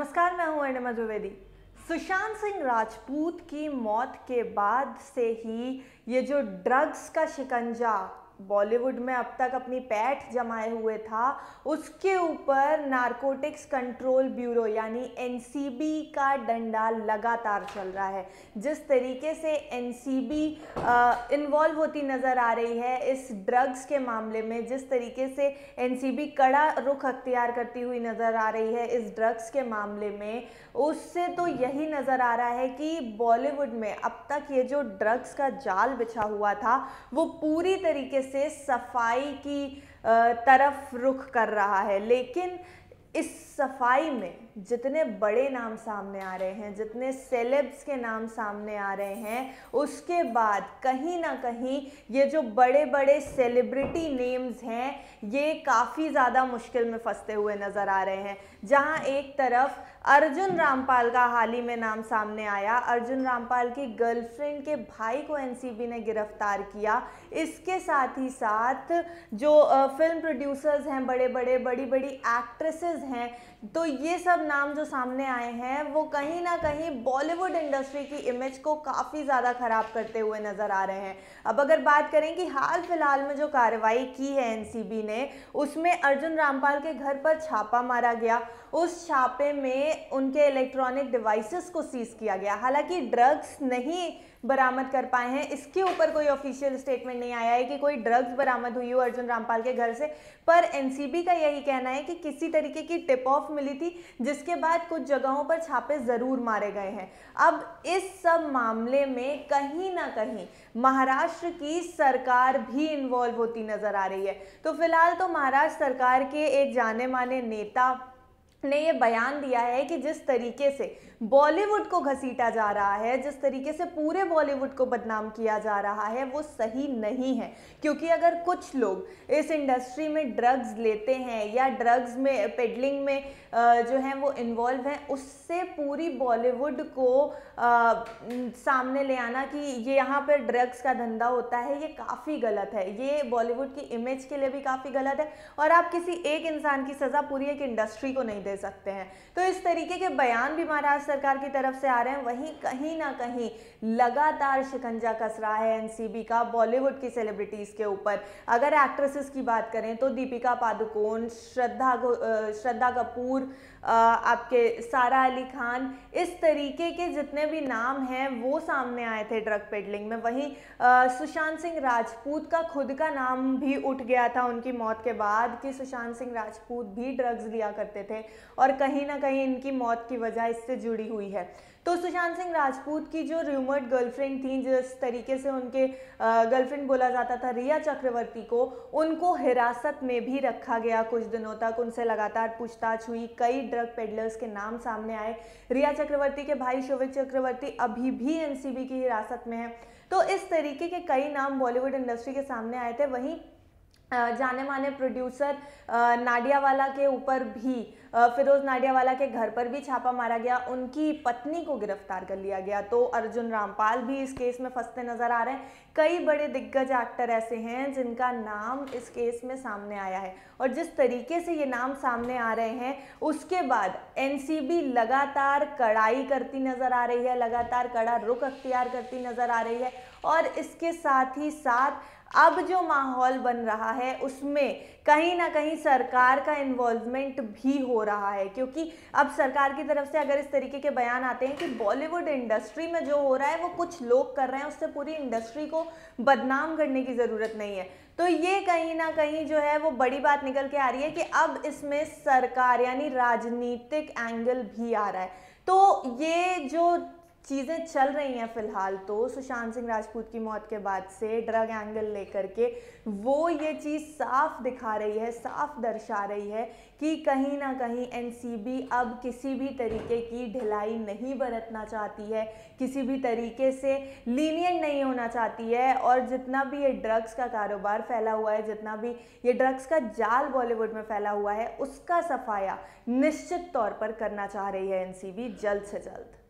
नमस्कार मैं हूं अनिमा द्विवेदी सुशांत सिंह राजपूत की मौत के बाद से ही ये जो ड्रग्स का शिकंजा बॉलीवुड में अब तक अपनी पैठ जमाए हुए था उसके ऊपर नारकोटिक्स कंट्रोल ब्यूरो यानी एनसीबी का डंडा लगातार चल रहा है जिस तरीके से एनसीबी इन्वॉल्व होती नज़र आ रही है इस ड्रग्स के मामले में जिस तरीके से एनसीबी कड़ा रुख अख्तियार करती हुई नज़र आ रही है इस ड्रग्स के मामले में उससे तो यही नज़र आ रहा है कि बॉलीवुड में अब तक ये जो ड्रग्स का जाल बिछा हुआ था वो पूरी तरीके से सफाई की तरफ रुख कर रहा है लेकिन इस सफाई में जितने बड़े नाम सामने आ रहे हैं जितने सेलेब्स के नाम सामने आ रहे हैं उसके बाद कहीं ना कहीं ये जो बड़े बड़े सेलिब्रिटी नेम्स हैं ये काफ़ी ज़्यादा मुश्किल में फंसते हुए नज़र आ रहे हैं जहाँ एक तरफ अर्जुन रामपाल का हाल ही में नाम सामने आया अर्जुन रामपाल की गर्लफ्रेंड के भाई को एनसीबी ने गिरफ्तार किया इसके साथ ही साथ जो फिल्म प्रोड्यूसर्स हैं बड़े बड़े बड़ी बड़ी एक्ट्रेसेस हैं तो ये सब नाम जो सामने आए हैं वो कहीं ना कहीं बॉलीवुड इंडस्ट्री की इमेज को काफ़ी ज़्यादा ख़राब करते हुए नज़र आ रहे हैं अब अगर बात करें कि हाल फिलहाल में जो कार्रवाई की है एनसीबी ने उसमें अर्जुन रामपाल के घर पर छापा मारा गया उस छापे में उनके इलेक्ट्रॉनिक डिवाइसेस को सीज किया गया हालांकि ड्रग्स नहीं बरामद कर पाए हैं इसके ऊपर कोई ऑफिशियल स्टेटमेंट नहीं आया है कि कोई ड्रग्स बरामद हुई हो अर्जुन रामपाल के घर से पर एनसीबी का यही कहना है कि किसी तरीके की टिप ऑफ मिली थी जिसके बाद कुछ जगहों पर छापे ज़रूर मारे गए हैं अब इस सब मामले में कहीं ना कहीं महाराष्ट्र की सरकार भी इन्वॉल्व होती नज़र आ रही है तो फिलहाल तो महाराष्ट्र सरकार के एक जाने माने नेता ने ये बयान दिया है कि जिस तरीके से बॉलीवुड को घसीटा जा रहा है जिस तरीके से पूरे बॉलीवुड को बदनाम किया जा रहा है वो सही नहीं है क्योंकि अगर कुछ लोग इस इंडस्ट्री में ड्रग्स लेते हैं या ड्रग्स में पेडलिंग में जो है वो इन्वॉल्व हैं उससे पूरी बॉलीवुड को आ, सामने ले आना कि ये यहाँ पर ड्रग्स का धंधा होता है ये काफ़ी गलत है ये बॉलीवुड की इमेज के लिए भी काफ़ी गलत है और आप किसी एक इंसान की सज़ा पूरी एक इंडस्ट्री को नहीं दे सकते हैं तो इस तरीके के बयान भी महाराष्ट्र सरकार की तरफ से आ रहे हैं वहीं कहीं ना कहीं लगातार शिकंजा कस रहा है एनसीबी का बॉलीवुड की सेलिब्रिटीज के ऊपर अगर एक्ट्रेसेस की बात करें तो दीपिका पादुकोण श्रद्धा श्रद्धा कपूर आपके सारा अली खान इस तरीके के जितने भी नाम हैं वो सामने आए थे ड्रग पेडलिंग में वहीं सुशांत सिंह राजपूत का खुद का नाम भी उठ गया था उनकी मौत के बाद कि सुशांत सिंह राजपूत भी ड्रग्स लिया करते थे और कहीं ना कहीं इनकी मौत की वजह इससे जुड़ी हुई है तो सुशांत सिंह राजपूत की जो रूमर्ड गर्लफ्रेंड थी जिस तरीके से उनके गर्लफ्रेंड बोला जाता था रिया चक्रवर्ती को उनको हिरासत में भी रखा गया कुछ दिनों तक उनसे लगातार पूछताछ हुई कई ड्रग पेडलर्स के नाम सामने आए रिया चक्रवर्ती के भाई शोभित चक्रवर्ती अभी भी एनसीबी की हिरासत में है तो इस तरीके के कई नाम बॉलीवुड इंडस्ट्री के सामने आए थे वहीं जाने माने प्रोड्यूसर नाडियावाला के ऊपर भी फिरोज नाडियावाला के घर पर भी छापा मारा गया उनकी पत्नी को गिरफ्तार कर लिया गया तो अर्जुन रामपाल भी इस केस में फंसते नजर आ रहे हैं कई बड़े दिग्गज एक्टर ऐसे हैं जिनका नाम इस केस में सामने आया है और जिस तरीके से ये नाम सामने आ रहे हैं उसके बाद एन लगातार कड़ाई करती नजर आ रही है लगातार कड़ा रुख अख्तियार करती नजर आ रही है और इसके साथ ही साथ अब जो माहौल बन रहा है उसमें कहीं ना कहीं सरकार का इन्वॉल्वमेंट भी हो रहा है क्योंकि अब सरकार की तरफ से अगर इस तरीके के बयान आते हैं कि बॉलीवुड इंडस्ट्री में जो हो रहा है वो कुछ लोग कर रहे हैं उससे पूरी इंडस्ट्री को बदनाम करने की ज़रूरत नहीं है तो ये कहीं ना कहीं जो है वो बड़ी बात निकल के आ रही है कि अब इसमें सरकार यानी राजनीतिक एंगल भी आ रहा है तो ये जो चीज़ें चल रही हैं फ़िलहाल तो सुशांत सिंह राजपूत की मौत के बाद से ड्रग एंगल लेकर के वो ये चीज़ साफ दिखा रही है साफ दर्शा रही है कि कहीं ना कहीं एनसीबी अब किसी भी तरीके की ढिलाई नहीं बरतना चाहती है किसी भी तरीके से लीनियन नहीं होना चाहती है और जितना भी ये ड्रग्स का कारोबार फैला हुआ है जितना भी ये ड्रग्स का जाल बॉलीवुड में फैला हुआ है उसका सफाया निश्चित तौर पर करना चाह रही है एन जल्द से जल्द